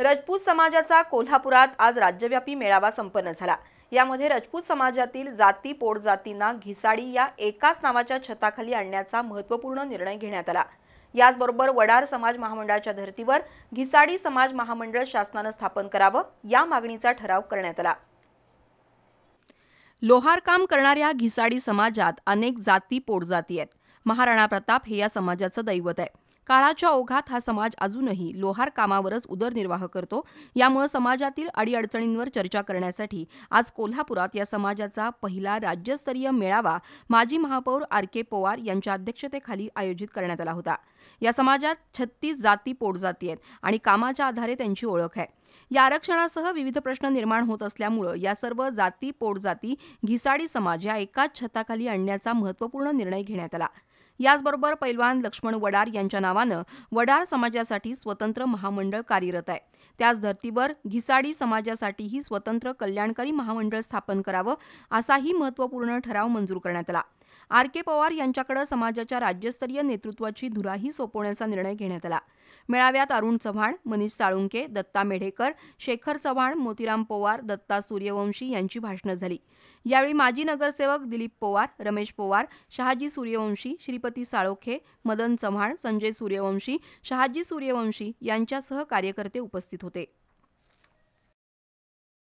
रजपूत समाजाचा कोल्हापुरात आज राज्यव्यापी मेळावा संपन्न झाला यामध्ये रजपूत समाजातील जाती पोटजातींना घिसाडी या एकाच नावाच्या छताखाली आणण्याचा महत्त्वपूर्ण निर्णय घेण्यात आला याचबरोबर वडार समाज महामंडळाच्या धर्तीवर घिसाडी समाज महामंडळ शासनानं स्थापन करावं या मागणीचा ठराव करण्यात आला लोहारकाम करणाऱ्या घिसाडी समाजात अनेक जाती पोटजाती आहेत महाराणा प्रताप हे या समाजाचं दैवत आहे काळाच्या ओघात हा समाज अजूनही लोहार कामावरच उदरनिर्वाह करतो यामुळे समाजातील अडीअडचणींवर चर्चा करण्यासाठी आज कोल्हापुरात या समाजाचा पहिला राज्यस्तरीय मेळावा माजी महापौर आर के पवार यांच्या अध्यक्षतेखाली आयोजित करण्यात आला होता या समाजात छत्तीस जाती पोटजाती आहेत आणि कामाच्या आधारे त्यांची ओळख आहे या आरक्षणासह विविध प्रश्न निर्माण होत असल्यामुळं या सर्व जाती पोटजाती घिसाडी समाज या एकाच छताखाली आणण्याचा महत्त्वपूर्ण निर्णय घेण्यात आला याचबरोबर पैलवान लक्ष्मण वडार यांच्या नावानं वडार समाजासाठी स्वतंत्र महामंडळ कार्यरत आहे त्याच धर्तीवर घिसाडी समाजासाठीही स्वतंत्र कल्याणकारी महामंडळ स्थापन करावं असाही महत्त्वपूर्ण ठराव मंजूर करण्यात आला आर के पवार यांच्याकडे समाजाच्या राज्यस्तरीय नेतृत्वाची धुराही सोपवण्याचा निर्णय घेण्यात आला मेळाव्यात अरुण चव्हाण मनीष साळुंके दत्ता मेढेकर शेखर चव्हाण मोतीराम पवार दत्ता सूर्यवंशी यांची भाषणं झाली यावेळी माजी नगरसेवक दिलीप पवार रमेश पवार शहाजी सूर्यवंशी श्रीपती साळोखे मदन चव्हाण संजय सूर्यवंशी शहाजी सूर्यवंशी यांच्यासह कार्यकर्ते उपस्थित होते